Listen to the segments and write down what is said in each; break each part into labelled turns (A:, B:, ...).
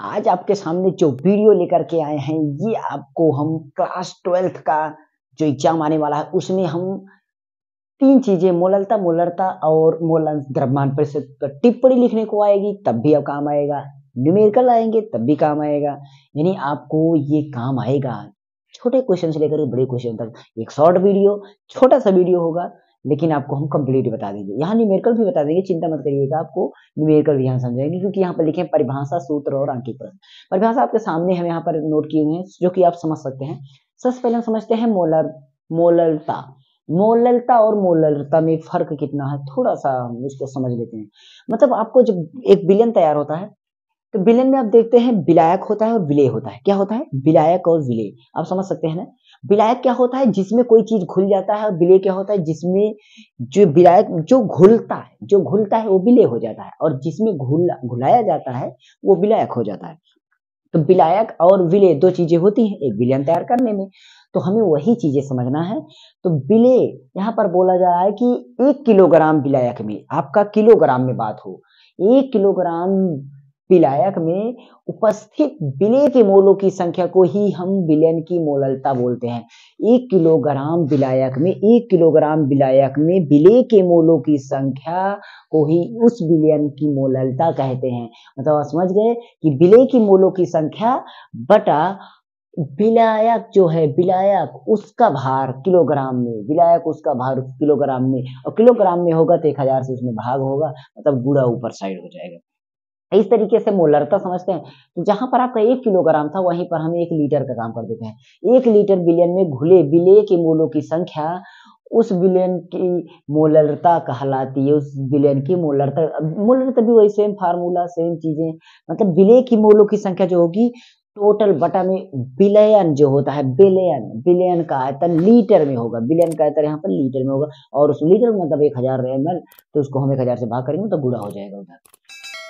A: आज आपके सामने जो वीडियो लेकर के आए हैं ये आपको हम क्लास ट्वेल्थ का जो एग्जाम आने वाला है उसमें हम तीन चीजें मोललता मोलरता और मोलंस द्रव्यमान परिषद पर तो टिप्पणी लिखने को आएगी तब भी अब काम आएगा न्यूमेरिकल आएंगे तब भी काम आएगा यानी आपको ये काम आएगा छोटे क्वेश्चन से लेकर बड़े क्वेश्चन तक एक शॉर्ट वीडियो छोटा सा वीडियो होगा लेकिन आपको हम कंप्लीट बता देंगे यहाँ न्यूमेरिकल भी बता देंगे चिंता मत करिएगा आपको न्यूमेरिकल भी यहाँ समझाएंगे क्योंकि यहाँ पर लिखे हैं परिभाषा सूत्र और आंकी प्रश्न परिभाषा आपके सामने हम यहाँ पर नोट किए हुए हैं जो कि आप समझ सकते हैं सबसे पहले हम समझते हैं मोलर मोललता मोललता और मोललता में फर्क कितना है थोड़ा सा हम इसको समझ लेते हैं मतलब आपको जब एक बिलियन तैयार होता है तो बिलियन में आप देखते हैं विलायक होता है और विलय होता है क्या होता है विलायक और विलय आप समझ सकते हैं ना विलायक क्या होता है जिसमें कोई चीज घुल जाता है और विलय क्या होता है जिसमें जो विलायक जो घुलता है जो घुलता है वो विलय हो जाता है और जिसमें घुल घुलाया जाता है वो विलायक हो जाता है तो विलायक और विलय दो चीजें होती हैं एक विलयन तैयार करने में तो हमें वही चीजें समझना है तो विलय यहाँ पर बोला जा रहा है कि एक किलोग्राम विलायक में आपका किलोग्राम में बात हो एक किलोग्राम विलायक में उपस्थित विलय के मोलों की संख्या को ही हम विलयन की मोललता बोलते हैं एक किलोग्राम विलायक में एक किलोग्राम विलायक में विलय के मोलों की संख्या को ही उस विलयन की मोललता कहते हैं मतलब आप समझ गए कि विलय की मोलों की संख्या बटा विलायक जो है विलायक उसका भार किलोग्राम में विलायक उसका भार किलोग्राम में और किलोग्राम में होगा तो एक हजार से उसमें भाग होगा मतलब गुड़ा ऊपर साइड हो जाएगा इस तरीके से मोलरता तो समझते हैं तो जहां पर आपका एक किलोग्राम था वहीं पर हम एक लीटर का काम कर देते हैं एक लीटर बिलियन में घुले बिले के मोलों की संख्या उस बिलियन की मोलरता कहलाती है उस बिलियन की मोलरता मोलरता भी वही सेम फार्मूला सेम चीजें मतलब बिले की मोलों की संख्या जो होगी टोटल बटा में बिलियन जो होता है बिलियन बिलियन का आयतन लीटर में होगा बिलियन का आयतन यहाँ पर लीटर में होगा और उस लीटर में मतलब एक हजार एम तो उसको हम एक हजार से भाग करेंगे तो गुड़ा हो जाएगा उधर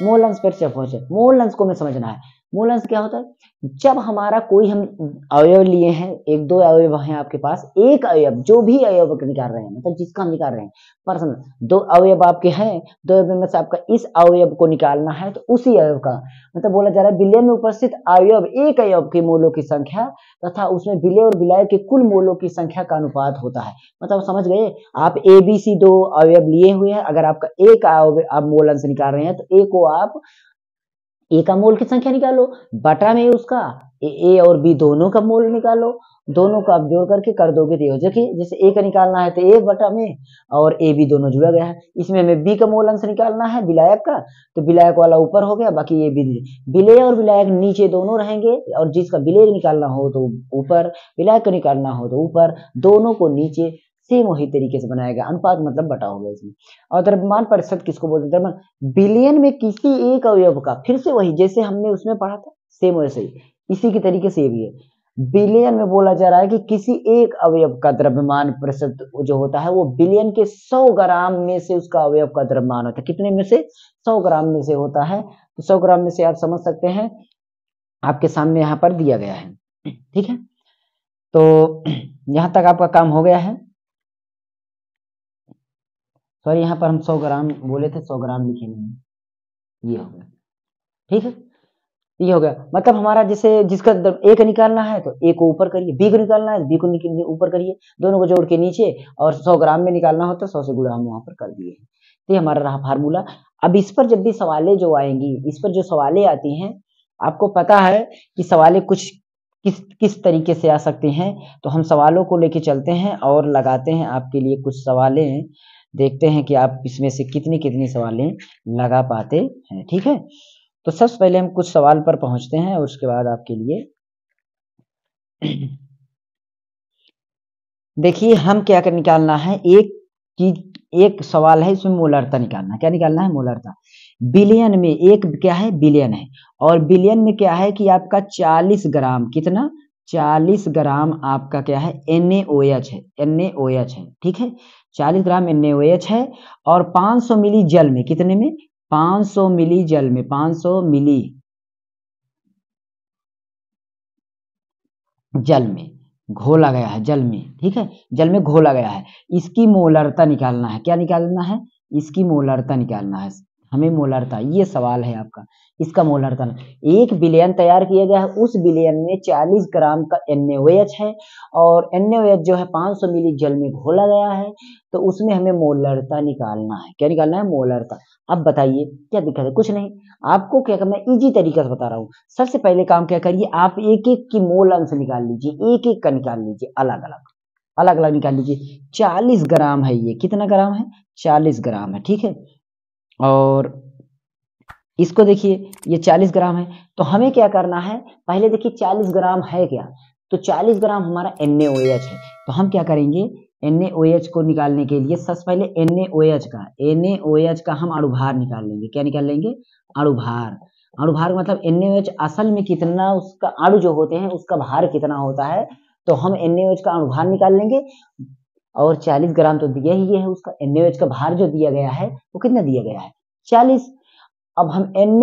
A: मूल अंश फिर से अपोजिट मूल को हमें समझना है मोलस क्या होता है जब हमारा कोई हम अवयव लिए हैं एक दो अवयव है आपके पास एक अवयव जो भी अवयव निकाल रहे हैं मतलब जिसका हम निकाल रहे हैं पर्सन दो अवयव आपके हैं दो अवयव में से आपका इस अवयव को निकालना है तो उसी अवयव का मतलब बोला जा रहा है बिलय में उपस्थित अवयव एक अवयव के मोलों की संख्या तथा उसमें विलय और विलय के कुल मोलों की संख्या का अनुपात होता है मतलब समझ गए आप ए बी सी दो अवयव लिए हुए हैं अगर आपका एक आप मोलन से निकाल रहे हैं तो ए को आप ए का मोल की संख्या निकालो बटा में उसका ए, ए और बी दोनों का मोल निकालो दोनों का आप जोड़ करके कर दोगे तो हो जैसे ए का निकालना है तो ए बटा में और ए बी दोनों जुड़ा गया है इसमें हमें बी का मोल अंश निकालना है विलायक का तो विलायक वाला ऊपर हो गया बाकी ये बी बिले और विलायक नीचे दोनों रहेंगे और जिसका बिले निकालना हो तो ऊपर विलायक को निकालना हो तो ऊपर दोनों को नीचे सेम वही तरीके से बनाया गया अनुपात मतलब बटा होगा इसमें और द्रव्यमान परिषद किसको बोलते हैं द्रव्यमान बिलियन में किसी एक अवयव का फिर से वही जैसे हमने उसमें पढ़ा था सेम वैसे ही इसी के तरीके से भी है बिलियन में बोला जा रहा है कि किसी एक अवयव का द्रव्यमान प्रतिशत जो होता है वो बिलियन के 100 ग्राम में से उसका अवयव का द्रव्यमान होता है कितने में से 100 ग्राम में से होता है तो 100 ग्राम में से आप समझ सकते हैं आपके सामने यहाँ पर दिया गया है ठीक है तो यहां तक आपका काम हो गया है सॉरी तो यहाँ पर हम सौ ग्राम बोले थे सौ ग्राम नहीं ये हो गया ठीक है ये हो गया मतलब हमारा जैसे जिसका ए निकालना है तो ए को ऊपर करिए बी को निकालना है तो बी को ऊपर करिए दोनों को जोड़ के नीचे और सौ ग्राम में निकालना हो तो सौ से गुड़ा हम वहां पर कर दिए तो ये हमारा रहा फार्मूला अब इस पर जब भी सवाले जो आएंगी इस पर जो सवाले आती हैं आपको पता है कि सवाले कुछ किस किस तरीके से आ सकते हैं तो हम सवालों को लेके चलते हैं और लगाते हैं आपके लिए कुछ सवालें देखते हैं कि आप इसमें से कितनी कितनी सवालें लगा पाते हैं ठीक है तो सबसे पहले हम कुछ सवाल पर पहुंचते हैं और उसके बाद आपके लिए देखिए हम क्या कर निकालना है एक चीज एक सवाल है इसमें मोलरता निकालना क्या निकालना है मोलरता बिलियन में एक क्या है बिलियन है और बिलियन में क्या है कि आपका 40 ग्राम कितना 40 ग्राम आपका क्या है एच है एच है ठीक है 40 ग्राम एन है और 500 मिली जल में कितने में 500 मिली जल में 500 मिली जल में घोला गया है जल में ठीक है जल में घोला गया है इसकी मोलरता निकालना है क्या निकालना है इसकी मोलरता निकालना है हमें मोलरता ये सवाल है आपका इसका मोलरता एक बिलियन तैयार किया गया है उस बिलियन में 40 ग्राम का एच है और एच जो है 500 मिली जल में घोला गया है तो उसमें हमें मोलरता निकालना है क्या निकालना है मोलरता अब बताइए क्या दिक्कत है कुछ नहीं आपको क्या करना है इजी तरीका से बता रहा हूँ सबसे पहले काम क्या करिए आप एक एक की मोल अंश निकाल लीजिए एक एक का निकाल लीजिए अलग अलग अलग अलग निकाल लीजिए चालीस ग्राम है ये कितना ग्राम है चालीस ग्राम है ठीक है और इसको देखिए ये 40 ग्राम है तो हमें क्या करना है पहले देखिए 40 ग्राम है क्या तो 40 ग्राम हमारा एन है तो हम क्या करेंगे एन को निकालने के लिए सबसे पहले एन का एन का हम अड़ुभार निकाल लेंगे क्या निकाल लेंगे अड़ुभार अड़ुभार मतलब एन असल में कितना उसका अड़ु जो होते हैं उसका भार कितना होता है तो हम एन का अड़ुभार निकाल लेंगे और 40 ग्राम तो दिया ही है उसका एन का भार जो दिया गया है वो कितना दिया गया है 40 अब हम एन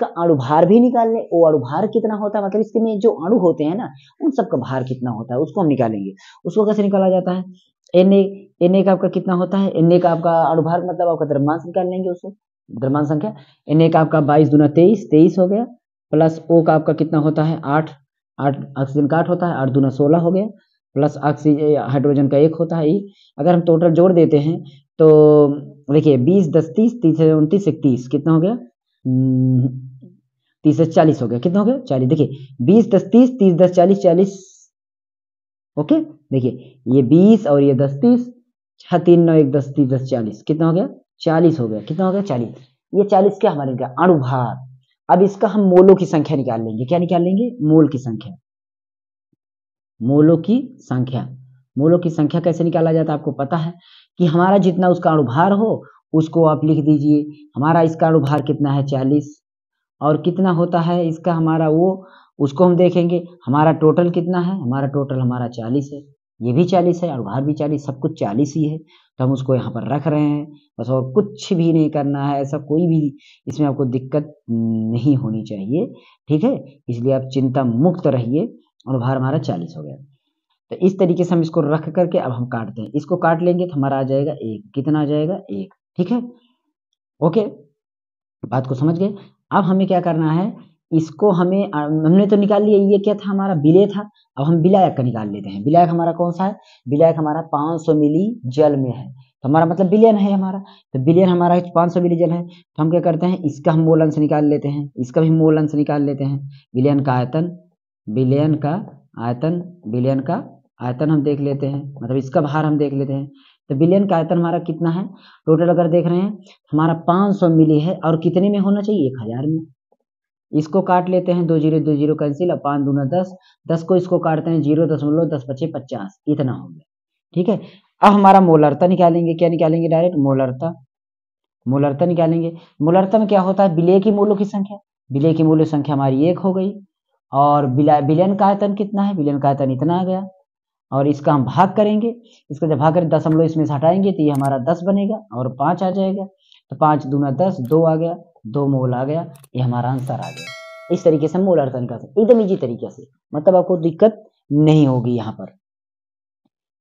A: का अणु भार भी निकाल लें वो अणु भार कितना होता है मतलब इसके में जो अणु होते हैं ना उन का भार कितना होता है उसको हम निकालेंगे उसको कैसे निकाला जाता है एन ए का आपका कितना होता है एन का आपका अणुभार मतलब आपका द्रव्यमान निकाल लेंगे उसको द्रव्यमान संख्या एन का आपका बाईस दूना तेईस तेईस हो गया प्लस ओ का आपका कितना होता है आठ आठ ऑक्सीजन का आठ होता है आठ दूना सोलह हो गया प्लस ऑक्सीजन हाइड्रोजन का एक होता है ई अगर हम टोटल जोड़ देते हैं तो देखिए बीस दस तीस तीस उनतीस इकतीस कितना हो गया हम्म, तीस दस चालीस हो गया कितना हो गया चालीस देखिए बीस दस तीस तीस दस चालीस चालीस ओके देखिए ये बीस और ये दस तीस छह तीन नौ एक दस तीस दस चालीस कितना हो गया चालीस हो गया कितना हो गया चालीस ये चालीस क्या हमारे अणुभार अब इसका हम मोलों की संख्या निकाल लेंगे क्या निकाल लेंगे मोल की संख्या मोलों की संख्या मोलों की संख्या कैसे निकाला जाता है आपको पता है कि हमारा जितना उसका अणुभार हो उसको आप लिख दीजिए हमारा इसका अणुभार कितना है चालीस और कितना होता है इसका हमारा वो उसको हम देखेंगे हमारा टोटल कितना है हमारा टोटल हमारा चालीस है ये भी चालीस है अणुभार भी चालीस सब कुछ चालीस ही है तो हम उसको यहाँ पर रख रहे हैं बस और कुछ भी नहीं करना है ऐसा कोई भी इसमें आपको दिक्कत हम्म, नहीं होनी चाहिए ठीक है इसलिए आप चिंता मुक्त रहिए और भार हमारा चालीस हो गया तो इस तरीके से हम इसको रख करके अब हम काटते हैं इसको काट लेंगे तो हमारा आ जाएगा एक कितना आ जाएगा एक ठीक है ओके बात को समझ गए अब हमें क्या करना है इसको हमें हमने तो निकाल लिया ये क्या था हमारा बिले था अब हम बिलायक का निकाल लेते हैं बिलायक हमारा कौन सा है बिलायक हमारा 500 मिली जल में है तो हमारा मतलब बिलियन है हमारा तो बिलियन हमारा पाँच सौ मिली जल है तो हम क्या करते हैं इसका हम मोल अंश निकाल लेते हैं इसका भी मोल अंश निकाल लेते हैं बिलियन का आयतन बिलियन का आयतन बिलियन का आयतन हम देख लेते हैं मतलब इसका भार हम देख लेते हैं तो बिलियन का आयतन हमारा कितना है टोटल अगर देख रहे हैं हमारा 500 मिली है और कितने में होना चाहिए एक हजार में इसको काट लेते हैं दो जीरो दो जीरो कैंसिल और पाँच दूना दस दस को इसको काटते हैं जीरो दशमलव दस पच्चीस पचास इतना हो गया ठीक है अब हमारा मोलरता निकालेंगे क्या निकालेंगे डायरेक्ट मोलरता मोलरता निकालेंगे मोलरता में क्या होता है विलय की मूलों की संख्या बिलय की मूल्य संख्या हमारी एक हो गई और विलयन का आयतन कितना है विलयन का आयतन इतना आ गया और इसका हम भाग करेंगे इसका जब भाग करें दशमलव इसमें से हटाएंगे तो ये हमारा दस बनेगा और पाँच आ जाएगा तो पाँच दूना दस दो आ गया दो मोल आ गया ये हमारा आंसर आ गया इस तरीके से मोल आयतन का एकदम इजी तरीके से मतलब आपको दिक्कत नहीं होगी यहाँ पर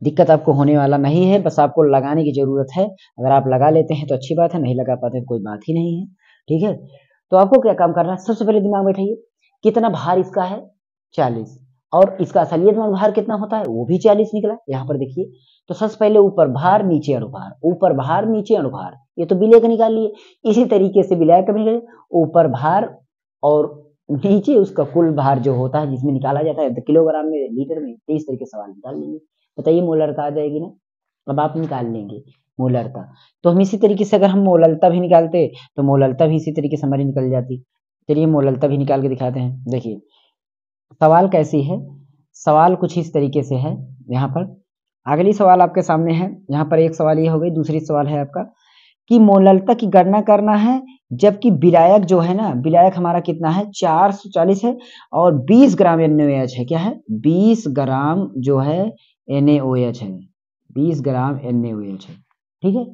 A: दिक्कत आपको होने वाला नहीं है बस आपको लगाने की जरूरत है अगर आप लगा लेते हैं तो अच्छी बात है नहीं लगा पाते तो कोई बात ही नहीं है ठीक है तो आपको क्या काम करना है सबसे पहले दिमाग बैठाइए कितना भार इसका है चालीस और इसका असलियत में भार कितना होता है वो भी चालीस निकला यहाँ पर देखिए तो सबसे पहले ऊपर भार नीचे अनुभार ऊपर भार नीचे अनुभार ये तो विलेख निकाल लिए इसी तरीके से बिलय का निकले ऊपर भार और नीचे उसका कुल भार जो होता है जिसमें निकाला जाता है किलोग्राम में लीटर में तो इस तरीके सवाल निकाल लेंगे बताइए मोलरता आ जाएगी ना अब आप निकाल लेंगे मोलरता तो हम इसी तरीके से अगर हम मोललता भी निकालते तो मोललता भी इसी तरीके से हमारी निकल जाती चलिए मोललता भी निकाल के दिखाते हैं देखिए सवाल कैसी है सवाल कुछ इस तरीके से है यहाँ पर अगली सवाल आपके सामने है यहाँ पर एक सवाल ये हो गई दूसरी सवाल है आपका कि मोललता की गणना करना है जबकि विलायक जो है ना विलायक हमारा कितना है चार सौ चालीस है और बीस ग्राम एन है क्या है बीस ग्राम जो है एन है बीस ग्राम एन है ठीक है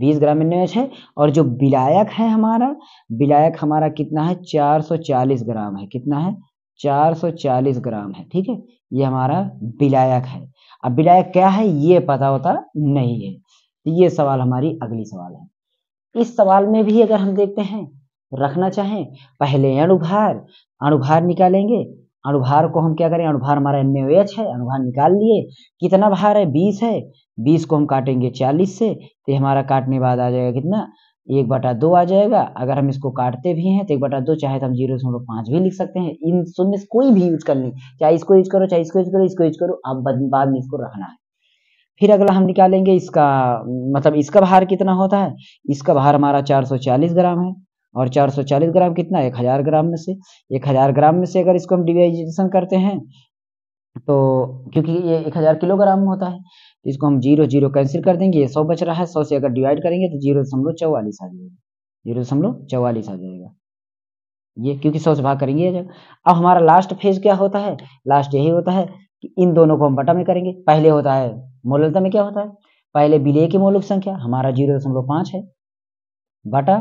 A: बीस ग्राम एच है और जो विलायक है हमारा विलायक हमारा कितना है चार सौ चालीस ग्राम है कितना है चार सौ चालीस ग्राम है ठीक है ये हमारा विलायक है अब विलायक क्या है ये पता होता नहीं है तो ये सवाल हमारी अगली सवाल है इस सवाल में भी अगर हम देखते हैं रखना चाहें पहले अणुभार अणुभार निकालेंगे अनुभार को हम क्या करें अनुभार हमारा एन है अनुभार निकाल लिए कितना भार है बीस है बीस को हम काटेंगे चालीस से तो हमारा काटने बाद आ जाएगा कितना एक बटा दो आ जाएगा अगर हम इसको काटते भी हैं तो एक बटा दो चाहे तो हम जीरो से पाँच भी लिख सकते हैं इन शून्य से कोई भी यूज कर लें चाहे इसको यूज करो चाहे इसको यूज करो इसको यूज करो आप बाद में इसको रखना है फिर अगला हम निकालेंगे इसका मतलब इसका भार कितना होता है इसका भार हमारा चालीस ग्राम है और 440 ग्राम कितना एक हज़ार ग्राम में से एक हज़ार ग्राम में से अगर इसको हम डिवाइजेशन करते हैं तो क्योंकि ये एक हज़ार किलोग्राम होता है तो इसको हम जीरो जीरो कैंसिल कर देंगे ये सौ बच रहा है सौ से अगर डिवाइड करेंगे तो जीरो दशमलव चौवालीस आ जाएगा जीरो दशमलव चौवालीस आ जाएगा ये क्योंकि सौ से भाग करेंगे अब हमारा लास्ट फेज क्या होता है लास्ट यही होता है कि इन दोनों को हम बटा में करेंगे पहले होता है मोलता में क्या होता है पहले विलय की मौलिक संख्या हमारा जीरो दशमलव पांच है बटा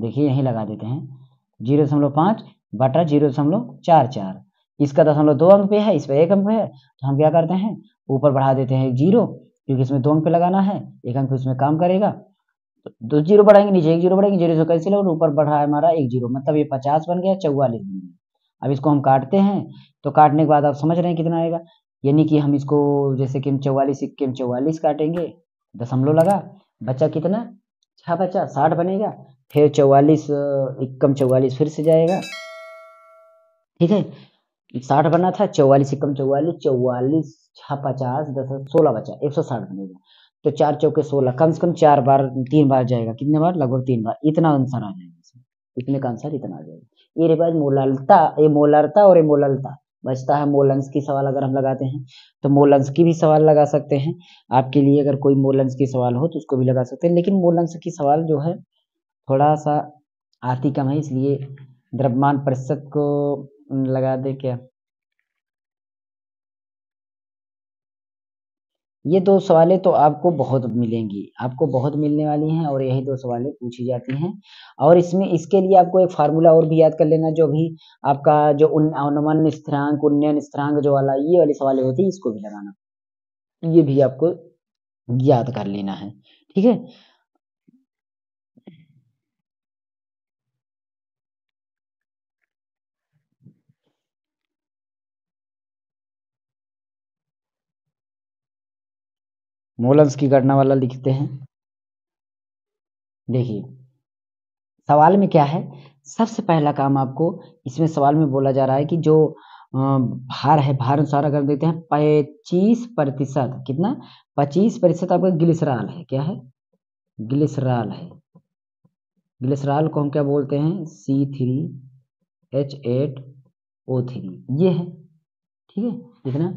A: देखिए यहीं लगा देते हैं जीरो दशमलव पाँच बटा जीरो दशमलव चार चार इसका दशमलव दो अंक पे है इस पर एक अंक पे है तो हम क्या करते हैं ऊपर बढ़ा देते हैं जीरो क्योंकि इसमें दो अंक पे लगाना है एक अंक उसमें काम करेगा तो दो जीरो बढ़ाएंगे नीचे एक जीरो बढ़ाएंगे जीरो से कैसे लगे ऊपर बढ़ा है हमारा एक जीरो मतलब ये पचास बन गया चौवालीस बन गया अब इसको हम काटते हैं तो काटने के बाद आप समझ रहे हैं कितना आएगा यानी कि हम इसको जैसे कि हम चौवालीस इक्के हम चौवालीस काटेंगे दशमलव लगा बच्चा कितना छः बच्चा साठ बनेगा फिर चौवालीस इक्कम चौवालीस फिर से जाएगा ठीक है साठ बना था चौवालीस इक्कम चौवालीस चौवालीस छः पचास दस सोलह बचा एक सौ साठ बनेगा तो चार चौके सोलह कम से कम चार बार तीन बार जाएगा कितने बार लगभग तीन बार इतना आंसर आ जाएगा इसमें इतने का आंसर इतना आ जाएगा ये रिवाज मोलालता ये मोलालता और ये मोललता बचता है मोलंस की सवाल अगर हम लगाते हैं तो मोलंस की भी सवाल लगा सकते हैं आपके लिए अगर कोई मोलंस की सवाल हो तो उसको भी लगा सकते हैं लेकिन मोलंस की सवाल जो है थोड़ा सा आती कम है इसलिए द्रव्यमान प्रतिशत को लगा दे क्या ये दो सवालें तो आपको बहुत मिलेंगी आपको बहुत मिलने वाली हैं और यही दो सवालें पूछी जाती हैं और इसमें इसके लिए आपको एक फार्मूला और भी याद कर लेना जो भी आपका जो अनुमान स्थिरांक उन्नयन स्थिरांक जो वाला ये वाली सवालें होती है इसको भी लगाना ये भी आपको याद कर लेना है ठीक है मोलंस की गणना वाला लिखते हैं देखिए सवाल में क्या है सबसे पहला काम आपको इसमें सवाल में बोला जा रहा है कि जो भार है भार अनुसार अगर देखते हैं पच्चीस प्रतिशत कितना पच्चीस प्रतिशत आपका ग्लिसराल है क्या है ग्लिसराल है ग्लिसराल को हम क्या बोलते हैं C three H eight O three ये है ठीक है इतना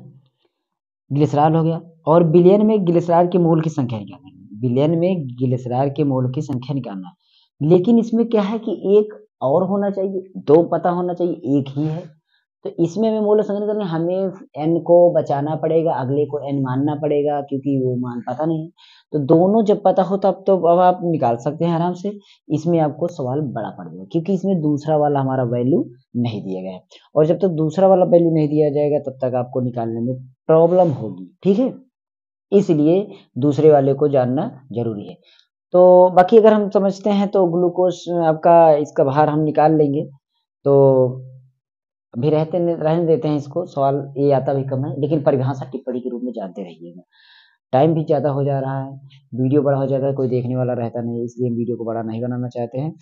A: ग्लिसराल हो गया और बिलियन में गिलेसरार के मोल की संख्या निकालना है बिलियन में गिलेसरार के मोल की संख्या निकालना है लेकिन इसमें क्या है कि एक और होना चाहिए दो पता होना चाहिए एक ही है तो इसमें हमें मोल संख्या निकालना हमें एन को बचाना पड़ेगा अगले को एन मानना पड़ेगा क्योंकि वो मान पता नहीं तो दोनों जब पता हो तब तो अब आप निकाल सकते हैं आराम से इसमें आपको सवाल बड़ा पड़ जाएगा क्योंकि इसमें दूसरा वाला हमारा वैल्यू नहीं दिया गया है और जब तक तो दूसरा वाला वैल्यू नहीं दिया जाएगा तब तक आपको निकालने में प्रॉब्लम होगी ठीक है इसलिए दूसरे वाले को जानना जरूरी है तो बाकी अगर हम समझते हैं तो ग्लूकोज आपका इसका बाहर हम निकाल लेंगे तो अभी रहते रहने देते हैं इसको सवाल ये आता भी कम है लेकिन परिभाषा टिप्पणी के रूप में जानते रहिएगा टाइम भी ज़्यादा हो जा रहा है वीडियो बड़ा हो जाता है कोई देखने वाला रहता नहीं इसलिए वीडियो को बड़ा नहीं बनाना चाहते हैं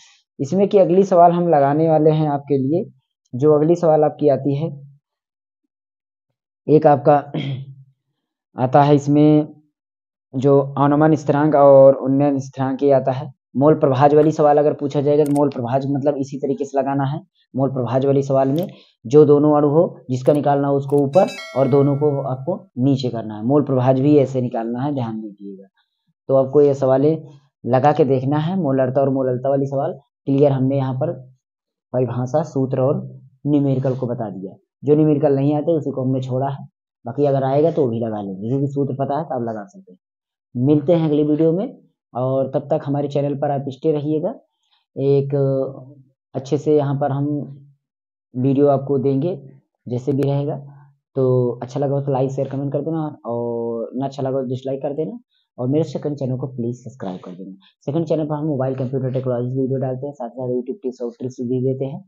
A: इसमें कि अगली सवाल हम लगाने वाले हैं आपके लिए जो अगली सवाल आपकी आती है एक आपका आता है इसमें जो अनुमान स्थिरांक और उन्नयन स्थिरांक ही आता है मोल प्रभाज वाली सवाल अगर पूछा जाएगा तो मोल प्रभाज मतलब इसी तरीके से लगाना है मोल प्रभाज वाली सवाल में जो दोनों अणु हो जिसका निकालना हो उसको ऊपर और दोनों को आपको नीचे करना है मोल प्रभाज भी ऐसे निकालना है ध्यान दीजिएगा तो आपको ये सवालें लगा के देखना है मोलरता और मोललता वाली सवाल क्लियर हमने यहाँ पर परिभाषा सूत्र और न्यूमेरिकल को बता दिया जो न्यूमेरिकल नहीं आते उसी को हमने छोड़ा है बाकी अगर आएगा तो वो भी लगा लेंगे क्योंकि सूत्र पता है तो आप लगा सकते हैं मिलते हैं अगली वीडियो में और तब तक हमारे चैनल पर आप स्टे रहिएगा एक अच्छे से यहाँ पर हम वीडियो आपको देंगे जैसे भी रहेगा तो अच्छा लगा हो तो लाइक शेयर कमेंट कर देना और ना अच्छा लगा हो तो डिसलाइक कर देना और मेरे सेकंड चैनल को प्लीज़ सब्सक्राइब कर देना सेकंड चैनल पर हम मोबाइल कंप्यूटर टेक्नोलॉजी वीडियो डालते हैं साथ साथ यूट्यूब टिप्स और ट्रिक्स भी देते हैं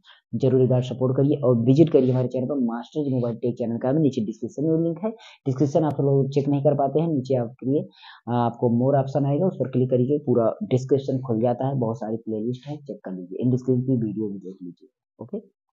A: जरूरी बार सपोर्ट करिए और विजिट करिए हमारे चैनल पर मास्टर मोबाइल टेक चैनल का नीचे डिस्क्रिप्शन में लिंक है डिस्क्रिप्शन आप लोग चेक नहीं कर पाते हैं नीचे आपके लिए आपको मोर ऑप्शन आएगा उस पर क्लिक करिए पूरा डिस्क्रिप्शन खुल जाता है बहुत सारी प्ले लिस्ट है चेक कर लीजिए इन डिस्क्रिप्शन की वीडियो भी देख लीजिए ओके